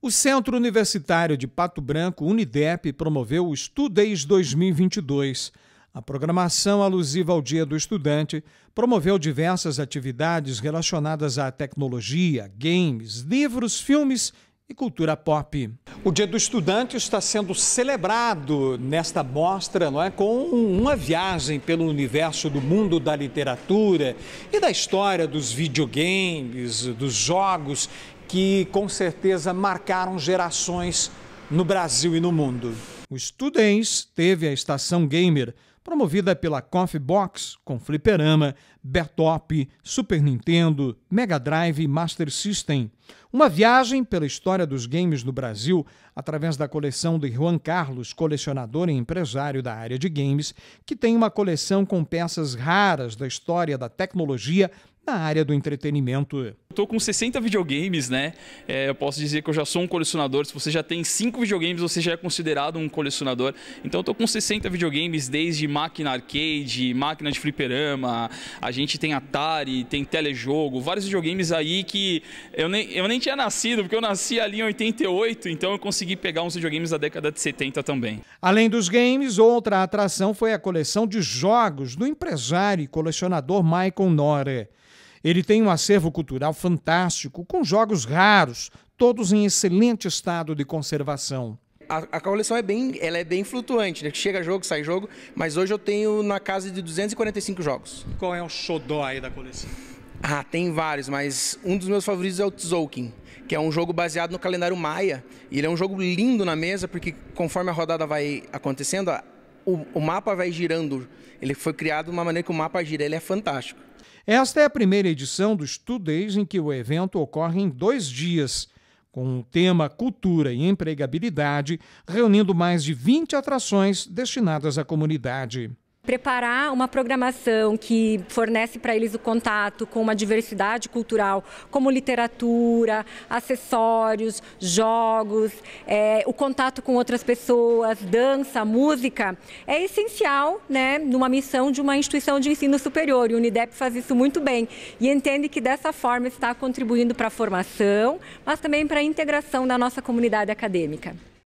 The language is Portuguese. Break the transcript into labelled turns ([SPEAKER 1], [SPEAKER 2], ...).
[SPEAKER 1] O Centro Universitário de Pato Branco, Unidep, promoveu o Estudeis 2022. A programação alusiva ao Dia do Estudante promoveu diversas atividades relacionadas à tecnologia, games, livros, filmes e cultura pop. O Dia do Estudante está sendo celebrado nesta mostra, não é, com uma viagem pelo universo do mundo da literatura e da história dos videogames, dos jogos que com certeza marcaram gerações no Brasil e no mundo. O Studens teve a estação gamer promovida pela Coffee Box com fliperama, Bertop, Super Nintendo, Mega Drive e Master System. Uma viagem pela história dos games no Brasil através da coleção de Juan Carlos, colecionador e empresário da área de games, que tem uma coleção com peças raras da história da tecnologia na área do entretenimento
[SPEAKER 2] tô com 60 videogames, né? É, eu posso dizer que eu já sou um colecionador. Se você já tem 5 videogames, você já é considerado um colecionador. Então eu tô com 60 videogames, desde máquina arcade, máquina de fliperama, a gente tem Atari, tem telejogo, vários videogames aí que eu nem, eu nem tinha nascido, porque eu nasci ali em 88, então eu consegui pegar uns videogames da década de 70 também.
[SPEAKER 1] Além dos games, outra atração foi a coleção de jogos do empresário e colecionador Michael Nore. Ele tem um acervo cultural fantástico, com jogos raros, todos em excelente estado de conservação.
[SPEAKER 3] A, a, coleção é bem, ela é bem flutuante, né? chega jogo, sai jogo, mas hoje eu tenho na casa de 245 jogos. Qual é o xodó aí da coleção? Ah, tem vários, mas um dos meus favoritos é o Tzolkin, que é um jogo baseado no calendário maia. E ele é um jogo lindo na mesa, porque conforme a rodada vai acontecendo, o, o mapa vai girando. Ele foi criado de uma maneira que o mapa gira, ele é fantástico.
[SPEAKER 1] Esta é a primeira edição do Studays em que o evento ocorre em dois dias, com o tema Cultura e Empregabilidade, reunindo mais de 20 atrações destinadas à comunidade
[SPEAKER 4] preparar uma programação que fornece para eles o contato com uma diversidade cultural, como literatura, acessórios, jogos, é, o contato com outras pessoas, dança, música, é essencial né, numa missão de uma instituição de ensino superior. E o Unidep faz isso muito bem e entende que dessa forma está contribuindo para a formação, mas também para a integração da nossa comunidade acadêmica.